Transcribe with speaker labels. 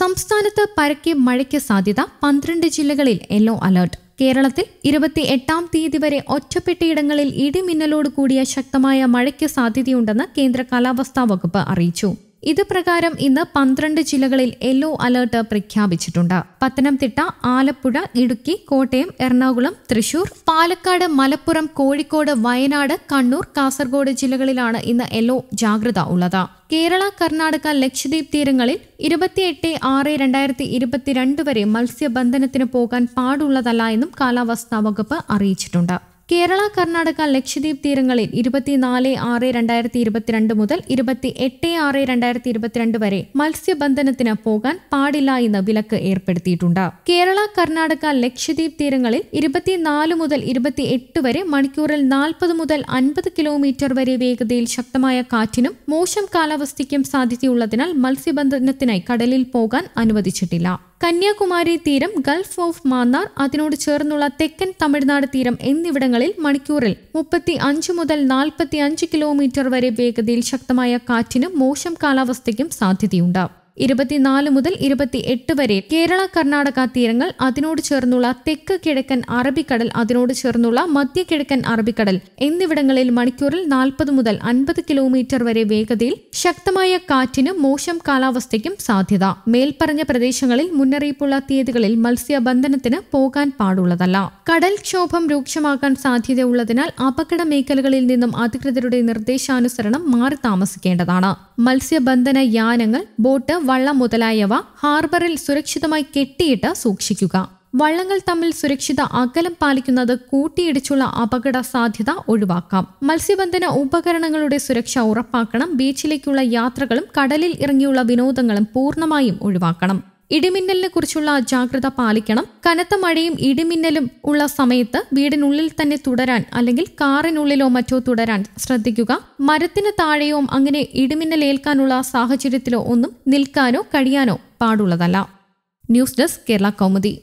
Speaker 1: സംസ്ഥാനത്ത് പരക്കെ മഴയ്ക്ക് സാധ്യത പന്ത്രണ്ട് ജില്ലകളിൽ യെല്ലോ അലർട്ട് കേരളത്തിൽ ഇരുപത്തി എട്ടാം തീയതി വരെ ഒറ്റപ്പെട്ടയിടങ്ങളിൽ ഇടിമിന്നലോട് കൂടിയ ശക്തമായ മഴയ്ക്ക് സാധ്യതയുണ്ടെന്ന് കേന്ദ്ര കാലാവസ്ഥാ വകുപ്പ് അറിയിച്ചു ഇത് പ്രകാരം ഇന്ന് പന്ത്രണ്ട് ജില്ലകളിൽ യെല്ലോ അലർട്ട് പ്രഖ്യാപിച്ചിട്ടുണ്ട് പത്തനംതിട്ട ആലപ്പുഴ ഇടുക്കി കോട്ടയം എറണാകുളം തൃശൂർ പാലക്കാട് മലപ്പുറം കോഴിക്കോട് വയനാട് കണ്ണൂർ കാസർഗോഡ് ജില്ലകളിലാണ് ഇന്ന് യെല്ലോ ജാഗ്രത ഉള്ളത് കേരള കർണാടക ലക്ഷദ്വീപ് തീരങ്ങളിൽ ഇരുപത്തിയെട്ട് ആറ് രണ്ടായിരത്തി ഇരുപത്തിരണ്ട് വരെ മത്സ്യബന്ധനത്തിന് പോകാൻ പാടുള്ളതല്ല എന്നും കാലാവസ്ഥാ വകുപ്പ് അറിയിച്ചിട്ടുണ്ട് കേരള കർണാടക ലക്ഷദ്വീപ് തീരങ്ങളിൽ ഇരുപത്തിനാല് ആറ് രണ്ടായിരത്തി ഇരുപത്തിരണ്ട് മുതൽ ഇരുപത്തി എട്ട് ആറ് രണ്ടായിരത്തി ഇരുപത്തിരണ്ട് വരെ മത്സ്യബന്ധനത്തിന് പോകാൻ പാടില്ല എന്ന് വിലക്ക് ഏർപ്പെടുത്തിയിട്ടുണ്ട് കേരള കർണാടക ലക്ഷദ്വീപ് തീരങ്ങളിൽ ഇരുപത്തിനാല് മുതൽ ഇരുപത്തി എട്ട് വരെ മണിക്കൂറിൽ നാൽപ്പത് മുതൽ അൻപത് കിലോമീറ്റർ വരെ വേഗതയിൽ ശക്തമായ കാറ്റിനും മോശം കാലാവസ്ഥയ്ക്കും സാധ്യതയുള്ളതിനാൽ മത്സ്യബന്ധനത്തിനായി കടലിൽ പോകാൻ അനുവദിച്ചിട്ടില്ല കന്യാകുമാരി തീരം ഗൾഫ് ഓഫ് മാന്നാർ അതിനോട് ചേർന്നുള്ള തെക്കൻ തമിഴ്നാട് തീരം എന്നിവിടങ്ങളിൽ മണിക്കൂറിൽ മുപ്പത്തി അഞ്ച് മുതൽ നാൽപ്പത്തി അഞ്ച് കിലോമീറ്റർ വരെ വേഗതയിൽ ശക്തമായ കാറ്റിനും മോശം കാലാവസ്ഥയ്ക്കും സാധ്യതയുണ്ടാകും ഇരുപത്തിനാല് മുതൽ ഇരുപത്തിയെട്ട് വരെ കേരള കർണാടക തീരങ്ങൾ അതിനോട് ചേർന്നുള്ള തെക്ക് കിഴക്കൻ അറബിക്കടൽ അതിനോട് ചേർന്നുള്ള മധ്യ കിഴക്കൻ അറബിക്കടൽ എന്നിവിടങ്ങളിൽ മണിക്കൂറിൽ നാൽപ്പത് മുതൽ അൻപത് കിലോമീറ്റർ വരെ വേഗതയിൽ ശക്തമായ കാറ്റിനും മോശം കാലാവസ്ഥയ്ക്കും സാധ്യത മേൽപ്പറഞ്ഞ പ്രദേശങ്ങളിൽ മുന്നറിയിപ്പുള്ള തീയതികളിൽ മത്സ്യബന്ധനത്തിന് പോകാൻ പാടുള്ളതല്ല കടൽക്ഷോഭം രൂക്ഷമാകാൻ സാധ്യതയുള്ളതിനാൽ അപകട മേഖലകളിൽ നിന്നും അധികൃതരുടെ നിർദ്ദേശാനുസരണം മാറി താമസിക്കേണ്ടതാണ് മത്സ്യബന്ധന യാനങ്ങൾ ബോട്ട് വള്ളം മുതലായവ ഹാർബറിൽ സുരക്ഷിതമായി കെട്ടിയിട്ട് സൂക്ഷിക്കുക വള്ളങ്ങൾ തമ്മിൽ സുരക്ഷിത അകലം പാലിക്കുന്നത് കൂട്ടിയിടിച്ചുള്ള അപകട സാധ്യത ഒഴിവാക്കാം മത്സ്യബന്ധന ഉപകരണങ്ങളുടെ സുരക്ഷ ഉറപ്പാക്കണം ബീച്ചിലേക്കുള്ള യാത്രകളും കടലിൽ ഇറങ്ങിയുള്ള വിനോദങ്ങളും പൂർണ്ണമായും ഒഴിവാക്കണം ഇടിമിന്നലിനെ കുറിച്ചുള്ള ജാഗ്രത പാലിക്കണം കനത്ത മഴയും ഇടിമിന്നലും ഉള്ള സമയത്ത് വീടിനുള്ളിൽ തന്നെ തുടരാൻ അല്ലെങ്കിൽ കാറിനുള്ളിലോ മറ്റോ തുടരാൻ ശ്രദ്ധിക്കുക മരത്തിന് താഴെയോ അങ്ങനെ ഇടിമിന്നൽ ഏൽക്കാനുള്ള സാഹചര്യത്തിലോ ഒന്നും നിൽക്കാനോ കഴിയാനോ പാടുള്ളതല്ല ന്യൂസ് ഡെസ്ക് കേരള കൗമുദി